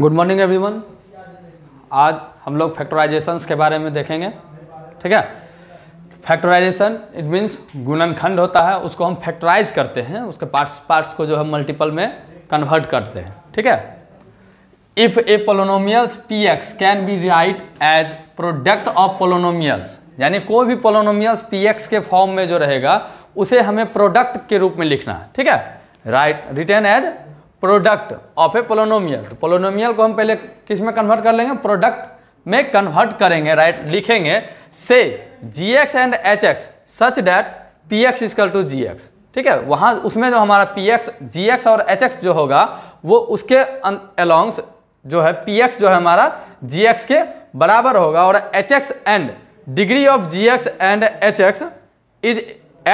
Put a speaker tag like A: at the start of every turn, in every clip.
A: good morning everyone आज हम लोग फैक्टराइजेशंस के बारे में देखेंगे ठीक है फैक्टराइजेशन इट मीन्स गुणनखंड होता है उसको हम फैक्टराइज करते हैं उसके पार्ट्स पार्ट्स को जो हम मल्टीपल में कन्वर्ट करते हैं ठीक है if a polynomials P X can be write as product of polynomials यानी कोई भी पोलोनोमियल्स पी एक्स के फॉर्म में जो रहेगा उसे हमें प्रोडक्ट के रूप में लिखना है ठीक है write written as product of a polynomial तो पोलोनोमियल को हम पहले किस में कन्वर्ट कर लेंगे प्रोडक्ट में कन्वर्ट करेंगे राइट लिखेंगे से G X and H X such that P X equal to G X ठीक है वहाँ उसमें जो हमारा पी एक्स जी एक्स और एच एक्स जो होगा वो उसके अलॉन्ग्स अं, जो है पी एक्स जो है हमारा जी एक्स के बराबर होगा और H X and degree of G X and H X is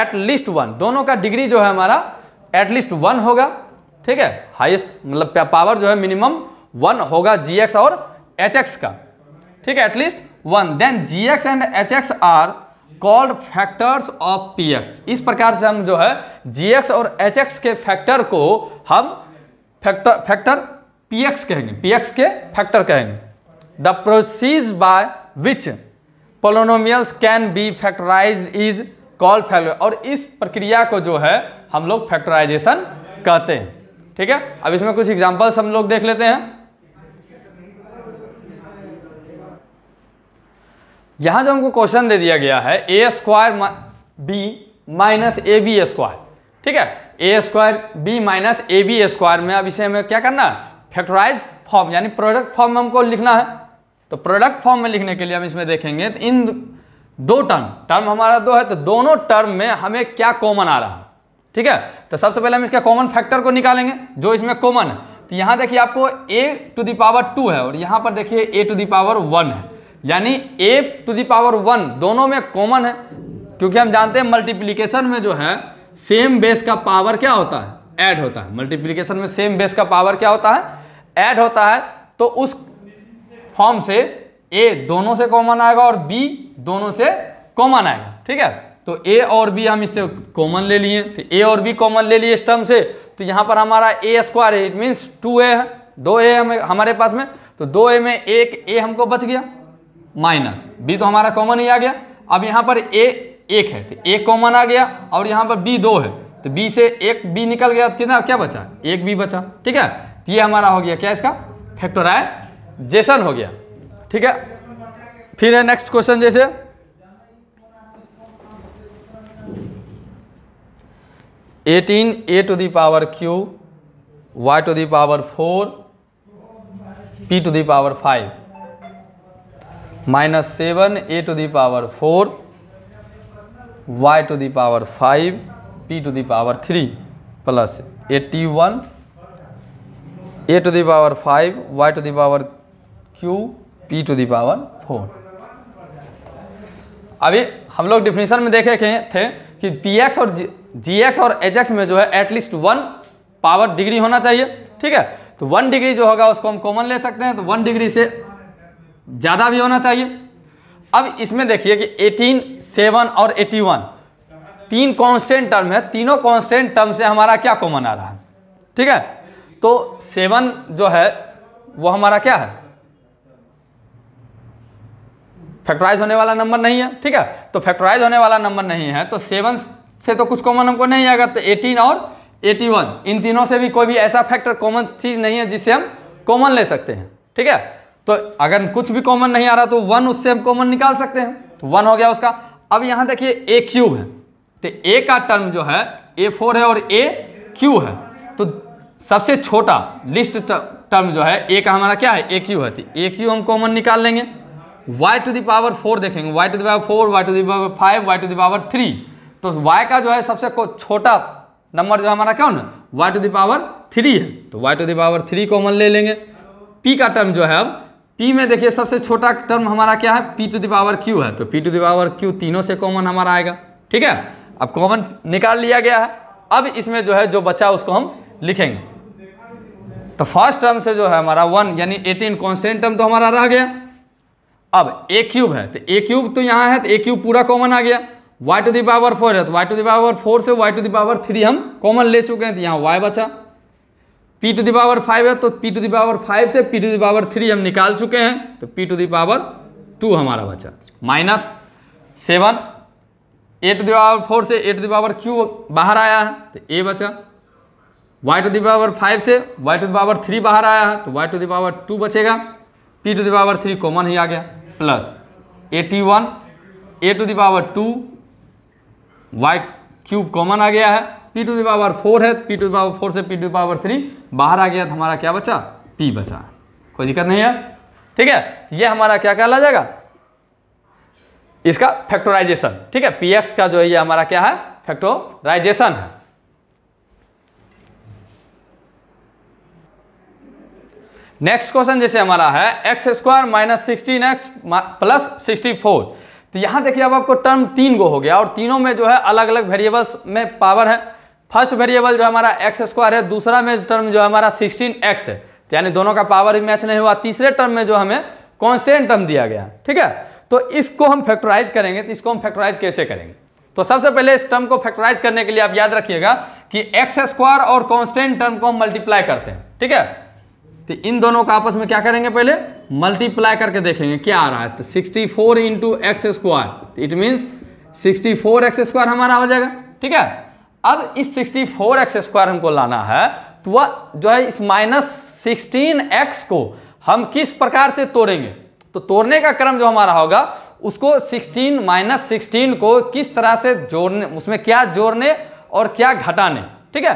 A: at least one दोनों का डिग्री जो है हमारा एट लीस्ट वन होगा ठीक है हाईएस्ट मतलब पावर जो है मिनिमम वन होगा जी एक्स और एच एक्स का ठीक है at least one then G X and H X are called factors of P X इस प्रकार से हम जो है जी एक्स और एच एक्स के फैक्टर को हम फैक्टर फैक्टर पी एक्स कहेंगे पी एक्स के फैक्टर कहेंगे the process by which polynomials can be factorise is called factor और इस प्रक्रिया को जो है हम लोग फैक्टराइजेशन कहते हैं ठीक है अब इसमें कुछ एग्जाम्पल्स हम लोग देख लेते हैं यहां जो हमको क्वेश्चन दे दिया गया है a square b minus a b square ठीक है a square b minus a b square में अब इसे हमें क्या करना है फैक्टराइज फॉर्म यानी प्रोडक्ट फॉर्म में हमको लिखना है तो प्रोडक्ट फॉर्म में लिखने के लिए हम इसमें देखेंगे तो इन दो टर्म टर्म हमारा दो है तो दोनों टर्म में हमें क्या कॉमन आ रहा है ठीक है तो सबसे पहले हम इसके कॉमन फैक्टर को निकालेंगे जो इसमें कॉमन है तो यहाँ देखिए आपको a to the power two है और यहाँ पर देखिए a to the power one है यानी a to the power one दोनों में कॉमन है क्योंकि हम जानते हैं मल्टीप्लीकेशन में जो है सेम बेस का पावर क्या होता है एड होता है मल्टीप्लीकेशन में सेम बेस का पावर क्या होता है एड होता है तो उस फॉर्म से ए दोनों से कॉमन आएगा और बी दोनों से कॉमन आएगा ठीक है तो ए और बी हम इससे कॉमन ले लिए तो ए और बी कॉमन ले लिए स्टम से तो यहाँ पर हमारा ए स्क्वायर है इट मीन्स टू ए है दो ए हमें हमारे पास में तो दो ए में एक ए हमको बच गया माइनस बी तो हमारा कॉमन ही आ गया अब यहाँ पर ए एक है तो एक कॉमन आ गया और यहाँ पर बी दो है तो बी से एक बी निकल गया तो कितना क्या बचा एक बी बचा ठीक है तो ये हमारा हो गया क्या इसका फैक्टराइजेशन हो गया ठीक है फिर है नेक्स्ट क्वेश्चन जैसे eighteen a to the power q y to the power four p to the power five minus seven a to the power four y to the power five p to the power three plus eighty one a to the power five y to the power q p to the power four अभी हम लोग definition में देखे थे कि P X और GX और H में जो है एटलीस्ट वन पावर डिग्री होना चाहिए ठीक है तो वन डिग्री जो होगा उसको हम कॉमन ले सकते हैं तो वन डिग्री से ज़्यादा भी होना चाहिए अब इसमें देखिए कि एटीन सेवन और एटी वन तीन कांस्टेंट टर्म है तीनों कांस्टेंट टर्म से हमारा क्या कॉमन आ रहा है ठीक है तो सेवन जो है वो हमारा क्या है फैक्टराइज होने वाला नंबर नहीं है ठीक है तो फैक्टराइज होने वाला नंबर नहीं है तो सेवन से तो कुछ कॉमन हमको नहीं आएगा तो एटीन और एटी वन इन तीनों से भी कोई भी ऐसा फैक्टर कॉमन चीज़ नहीं है जिससे हम कॉमन ले सकते हैं ठीक है तो अगर कुछ भी कॉमन नहीं आ रहा तो वन उससे हम कॉमन निकाल सकते हैं तो वन हो गया उसका अब यहां देखिए ए क्यूब है तो ए का टर्म जो है ए फोर है और ए क्यू है तो सबसे छोटा लिस्ट टर्म जो है ए का हमारा क्या है ए क्यू है तो ए क्यू हम कॉमन निकाल लेंगे वाई टू दावर फोर देखेंगे y to the power four y to the power five y to the power three तो y का जो है सबसे छोटा नंबर जो हमारा क्या ना y टू दावर थ्री है तो y to the power three common ले लेंगे p का टर्म जो है अब p में देखिए सबसे छोटा टर्म हमारा क्या है p टू दावर q है तो p टू दावर q तीनों से कॉमन हमारा आएगा ठीक है अब कॉमन निकाल लिया गया है अब इसमें जो है जो बचा उसको हम लिखेंगे तो फर्स्ट टर्म से जो है हमारा वन यानी एटीन कॉन्स्टेंट टर्म तो हमारा रह गया अब ए क्यूब है तो ए क्यूब तो यहाँ है तो ए क्यूब पूरा कॉमन आ गया y to the power four है तो y to the power four से y to the power three हम कॉमन ले चुके हैं तो यहाँ y बचा p to the power five है तो p to the power five से p to the power three हम निकाल चुके हैं तो p to the power two हमारा बचा minus seven a to the power four से a to the power cube बाहर आया है तो ए बचा y to the power five से y to the power three बाहर आया है तो y to the power two बचेगा p to the power three common ही आ गया plus eighty one a to the power two y cube common आ गया है p to the power four है p to the power four से p to power three बाहर आ गया तो हमारा क्या बचा पी बचा कोई दिक्कत नहीं है ठीक है ये हमारा क्या कहला जाएगा इसका फैक्टोराइजेशन ठीक है पी एक्स का जो है ये हमारा क्या है फैक्टोराइजेशन है नेक्स्ट क्वेश्चन जैसे हमारा है x square minus sixteen x plus sixty four तो यहाँ देखिए अब आपको टर्म तीन गो हो गया और तीनों में जो है अलग अलग वेरिएबल्स में पावर है फर्स्ट वेरिएबल जो हमारा एक्स स्क्वायर है दूसरा में टर्म जो हमारा सिक्सटीन एक्स है तो यानी दोनों का पावर भी मैच नहीं हुआ तीसरे टर्म में जो हमें कॉन्स्टेंट टर्म दिया गया ठीक है तो इसको हम फैक्टराइज करेंगे तो इसको हम फैक्टराइज कैसे करेंगे तो सबसे पहले इस टर्म को फैक्टराइज करने के लिए आप याद रखिएगा कि एक्स स्क्वायर और कॉन्स्टेंट टर्म को हम मल्टीप्लाई करते हैं ठीक है तो इन दोनों का आपस में क्या करेंगे पहले मल्टीप्लाई करके देखेंगे क्या आ रहा है तो sixty four into x square it means sixty four x square हमारा हो जाएगा ठीक है अब इस सिक्सटी फोर एक्स स्क्वायर हमको लाना है तो वह जो है इस माइनस सिक्सटीन एक्स को हम किस प्रकार से तोड़ेंगे तो तोड़ने का क्रम जो हमारा होगा उसको 16 माइनस सिक्सटीन को किस तरह से जोड़ने उसमें क्या जोड़ने और क्या घटाने ठीक है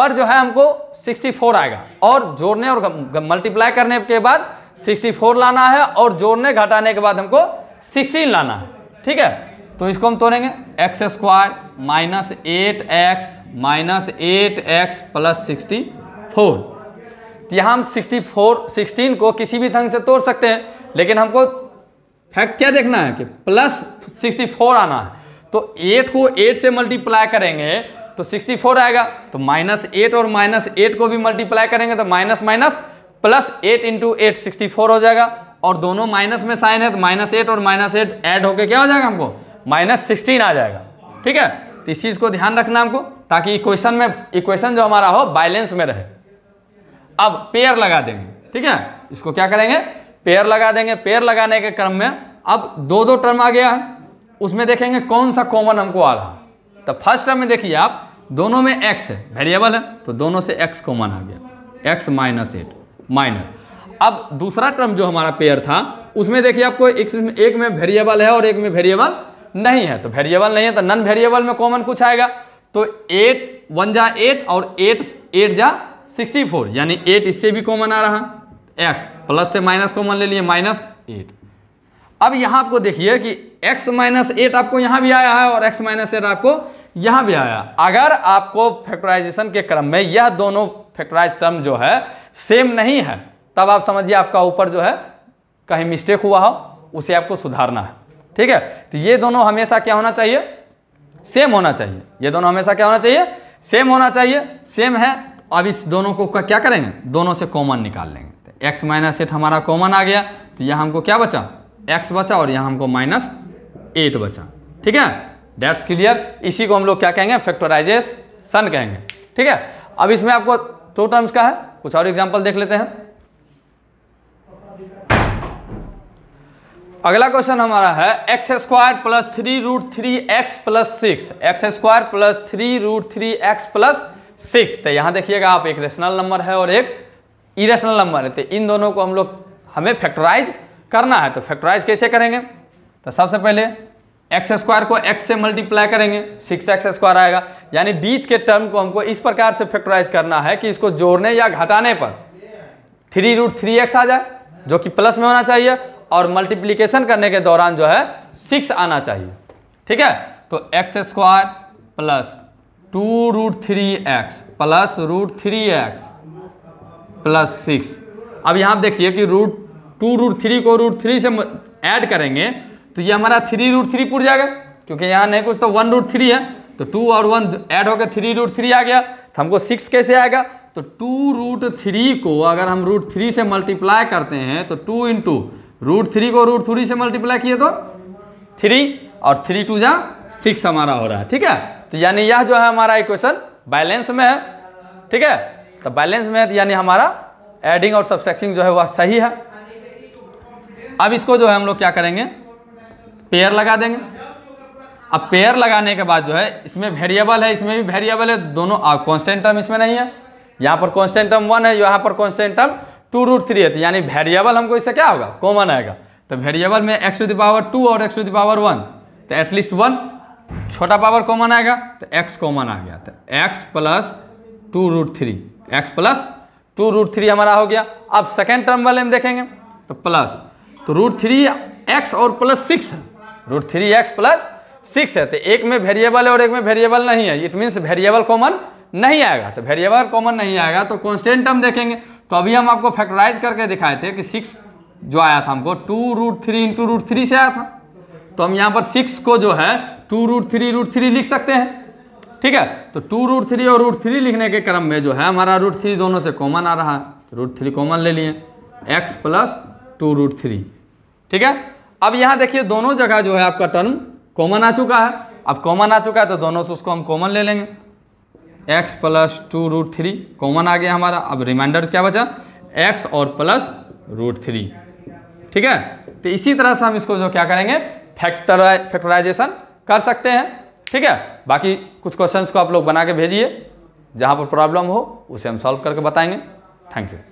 A: पर जो है हमको 64 आएगा और जोड़ने और मल्टीप्लाई करने के बाद 64 लाना है और जोड़ने घटाने के बाद हमको 16 लाना है ठीक है तो इसको हम तोड़ेंगे x square minus eight x minus eight x plus sixty four यहाँ हम सिक्सटी फोर सिक्सटीन को किसी भी ढंग से तोड़ सकते हैं लेकिन हमको फैक्ट क्या देखना है कि प्लस सिक्सटी फोर आना है तो एट को एट से मल्टीप्लाई करेंगे तो 64 आएगा तो माइनस एट और माइनस एट को भी मल्टीप्लाई करेंगे तो minus minus plus eight into eight sixty हो जाएगा और दोनों माइनस में साइन है तो माइनस एट और माइनस एट एड होकर क्या हो जाएगा हमको माइनस सिक्सटीन आ जाएगा ठीक है तो इस चीज़ को ध्यान रखना हमको ताकि इक्वेशन में इक्वेशन जो हमारा हो बैलेंस में रहे अब पेयर लगा देंगे ठीक है इसको क्या करेंगे पेयर लगा देंगे पेयर लगाने के क्रम में अब दो दो टर्म आ गया है उसमें देखेंगे कौन सा कॉमन हमको आ रहा तो फर्स्ट टर्म में देखिए आप दोनों में x है वेरिएबल है तो दोनों से x कॉमन आ गया x माइनस एट माइनस अब दूसरा टर्म जो हमारा पेयर था उसमें देखिए आपको एक, एक में वेरिएबल है और एक में वेरिएबल नहीं है तो वेरिएबल नहीं है तो नन वेरिएबल में कॉमन कुछ आएगा तो एट वन जा एट और एट एट जा सिक्सटी फोर यानी एट इससे भी कॉमन आ रहा एक्स प्लस से माइनस कॉमन ले लिए माइनस एट अब यहां आपको देखिए कि एक्स माइनस एट आपको यहां भी आया है और एक्स माइनस एट आपको यहां भी आया अगर आपको फैक्टराइजेशन के क्रम में यह दोनों फैक्टराइज टर्म जो है सेम नहीं है तब आप समझिए आपका ऊपर जो है कहीं मिस्टेक हुआ हो उसे आपको सुधारना है ठीक है तो ये दोनों हमेशा क्या होना चाहिए सेम होना चाहिए ये दोनों हमेशा क्या होना चाहिए सेम होना चाहिए सेम है तो अब इस दोनों को क्या करेंगे दोनों से कॉमन निकाल लेंगे तो एक्स माइनस एट हमारा कॉमन आ गया तो यह हमको क्या बचा एक्स बचा और यह हमको माइनस एट बचा ठीक है डेट्स क्लियर इसी को हम लोग क्या कहेंगे फैक्टराइजेशन कहेंगे ठीक है अब इसमें आपको टू टर्म्स का है कुछ और एग्जाम्पल देख लेते हैं अगला क्वेश्चन हमारा है x square plus three root three x plus six x square plus three root three x plus six तो यहाँ देखिएगा आप एक रेशनल नंबर है और एक इरेशनल नंबर है तो इन दोनों को हम लोग हमें फैक्टराइज करना है तो फैक्टराइज कैसे करेंगे तो सबसे पहले एक्स स्क्वायर को एक्स से मल्टीप्लाई करेंगे सिक्स एक्स स्क्वायर आएगा यानी बीच के टर्म को हमको इस प्रकार से फैक्टराइज करना है कि इसको जोड़ने या घटाने पर थ्री रूट थ्री एक्स आ जाए जो कि प्लस में होना चाहिए और मल्टीप्लीकेशन करने के दौरान जो है सिक्स आना चाहिए ठीक है तो x square plus two root three x plus root three x plus six अब यहाँ देखिए कि रूट टू रूट थ्री को रूट थ्री से ऐड करेंगे तो ये हमारा थ्री रूट थ्री पूर जाएगा क्योंकि यहाँ नहीं कुछ तो वन रूट थ्री है तो टू और वन ऐड होकर थ्री रूट थ्री आ गया तो हमको सिक्स कैसे आएगा तो टू रूट थ्री को अगर हम रूट थ्री से मल्टीप्लाई करते हैं तो टू इंटू रूट थ्री को रूट थ्री से मल्टीप्लाई किए तो थ्री और थ्री टू जहाँ सिक्स हमारा हो रहा है ठीक है तो यानी यह जो है हमारा इक्वेशन बैलेंस में है ठीक है तो बैलेंस में है तो यानी हमारा एडिंग और सब्सट्रैक्शन जो है वह सही है अब इसको जो है हम लोग क्या करेंगे पेयर लगा देंगे अब पेयर लगाने के बाद जो है इसमें वेरिएबल है इसमें भी वेरिएबल है दोनों कॉन्स्टेंट टर्म इसमें नहीं है यहाँ पर कॉन्स्टेंट टर्म वन है यहाँ पर constant term two root three है तो यानी वेरिएबल हमको इससे क्या होगा कॉमन आएगा तो वेरिएबल में x to the power two और x to the power one तो एटलीस्ट वन छोटा पावर कॉमन आएगा तो एक्स कॉमन आ गया तो x plus two root three x plus two root three हमारा हो गया अब सेकेंड टर्म वाले में देखेंगे तो प्लस तो रूट थ्री एक्स और प्लस सिक्स है root three x plus six है तो एक में वेरिएबल है और एक में वेरिएबल नहीं है इट मीन्स वेरिएबल कॉमन नहीं आएगा तो वेरिएबल कॉमन नहीं आएगा तो कॉन्स्टेंट टर्म देखेंगे तो अभी हम आपको फैक्टराइज करके दिखाए थे कि सिक्स जो आया था हमको two root three into root three से आया था तो हम यहाँ पर सिक्स को जो है two root three root three लिख सकते हैं ठीक है तो टू रूट थ्री और रूट थ्री लिखने के क्रम में जो है हमारा रूट थ्री दोनों से कॉमन आ रहा है तो रूट थ्री कॉमन ले लिए x plus two root three ठीक है अब यहाँ देखिए दोनों जगह जो है आपका टर्म कॉमन आ चुका है अब कॉमन आ चुका है तो दोनों से उसको हम कॉमन ले लेंगे x plus two root three common आ गया हमारा अब रिमाइंडर क्या बचा एक्स और प्लस रूट थ्री ठीक है तो इसी तरह से हम इसको जो क्या करेंगे फैक्टर फैक्टराइजेशन कर सकते हैं ठीक है बाकी कुछ क्वेश्चंस को आप लोग बना के भेजिए जहाँ पर प्रॉब्लम हो उसे हम सॉल्व करके बताएंगे थैंक यू